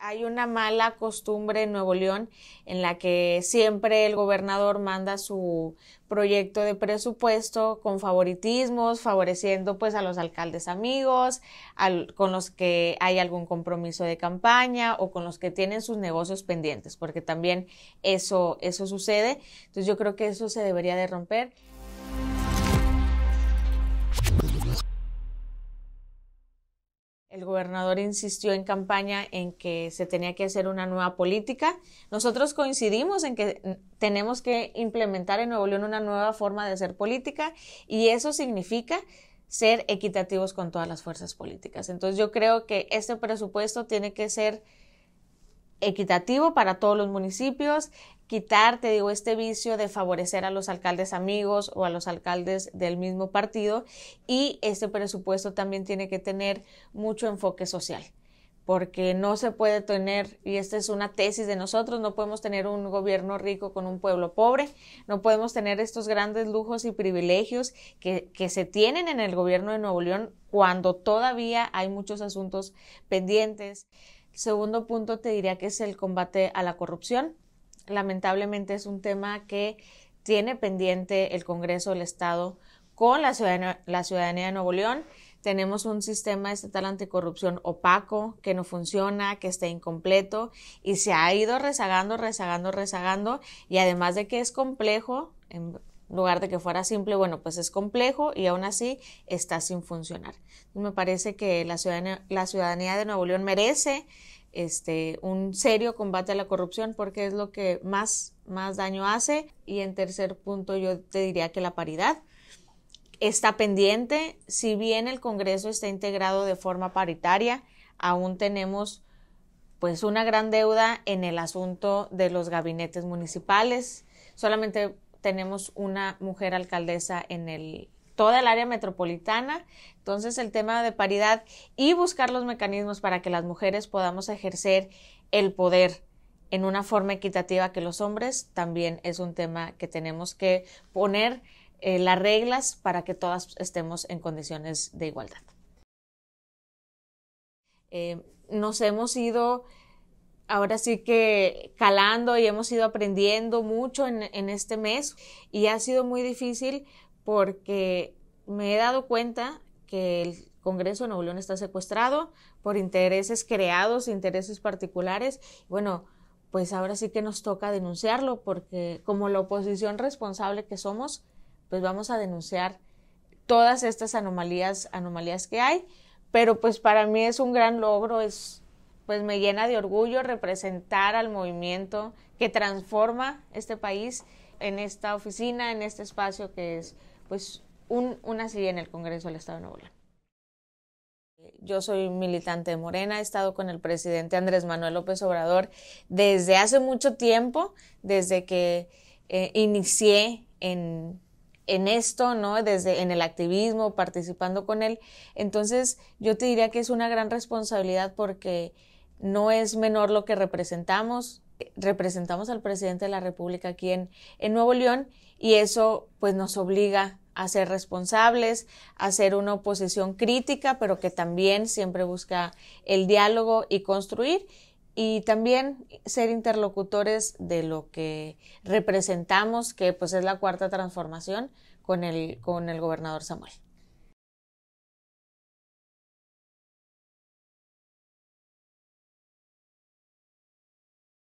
hay una mala costumbre en Nuevo León en la que siempre el gobernador manda su proyecto de presupuesto con favoritismos, favoreciendo pues a los alcaldes amigos, con los que hay algún compromiso de campaña o con los que tienen sus negocios pendientes, porque también eso, eso sucede. Entonces yo creo que eso se debería de romper. El gobernador insistió en campaña en que se tenía que hacer una nueva política. Nosotros coincidimos en que tenemos que implementar en Nuevo León una nueva forma de hacer política y eso significa ser equitativos con todas las fuerzas políticas. Entonces yo creo que este presupuesto tiene que ser equitativo para todos los municipios, quitar, te digo, este vicio de favorecer a los alcaldes amigos o a los alcaldes del mismo partido y este presupuesto también tiene que tener mucho enfoque social porque no se puede tener, y esta es una tesis de nosotros, no podemos tener un gobierno rico con un pueblo pobre, no podemos tener estos grandes lujos y privilegios que, se tienen en el gobierno de Nuevo León cuando todavía hay muchos asuntos pendientes. Segundo punto, te diría que es el combate a la corrupción lamentablemente es un tema que tiene pendiente el Congreso del Estado con la ciudadanía, la ciudadanía de Nuevo León. Tenemos un sistema estatal anticorrupción opaco, que no funciona, que está incompleto y se ha ido rezagando, rezagando, rezagando. Y además de que es complejo, en lugar de que fuera simple, bueno, pues es complejo y aún así está sin funcionar. Me parece que la la ciudadanía de Nuevo León merece este, un serio combate a la corrupción porque es lo que más, más daño hace. Y en tercer punto yo te diría que la paridad está pendiente. Si bien el Congreso está integrado de forma paritaria, aún tenemos pues una gran deuda en el asunto de los gabinetes municipales. Solamente tenemos una mujer alcaldesa en el toda el área metropolitana. Entonces, el tema de paridad y buscar los mecanismos para que las mujeres podamos ejercer el poder en una forma equitativa que los hombres también es un tema que tenemos que poner eh, las reglas para que todas estemos en condiciones de igualdad. Eh, nos hemos ido ahora sí que calando y hemos ido aprendiendo mucho en, en este mes y ha sido muy difícil porque me he dado cuenta que el Congreso de Nuevo León está secuestrado por intereses creados, intereses particulares. Bueno, pues ahora sí que nos toca denunciarlo, porque como la oposición responsable que somos, pues vamos a denunciar todas estas anomalías, anomalías que hay. Pero pues para mí es un gran logro, es pues me llena de orgullo representar al movimiento que transforma este país en esta oficina, en este espacio que es pues una silla en el Congreso del Estado de Nuevo León. Yo soy militante de Morena, he estado con el presidente Andrés Manuel López Obrador desde hace mucho tiempo, desde que eh, inicié en, en esto, ¿no? Desde en el activismo, participando con él. Entonces, yo te diría que es una gran responsabilidad porque no es menor lo que representamos, representamos al presidente de la República aquí en, Nuevo León y eso pues nos obliga a ser responsables, a ser una oposición crítica, pero que también siempre busca el diálogo y construir y también ser interlocutores de lo que representamos, que pues es la cuarta transformación con el, con el gobernador Samuel.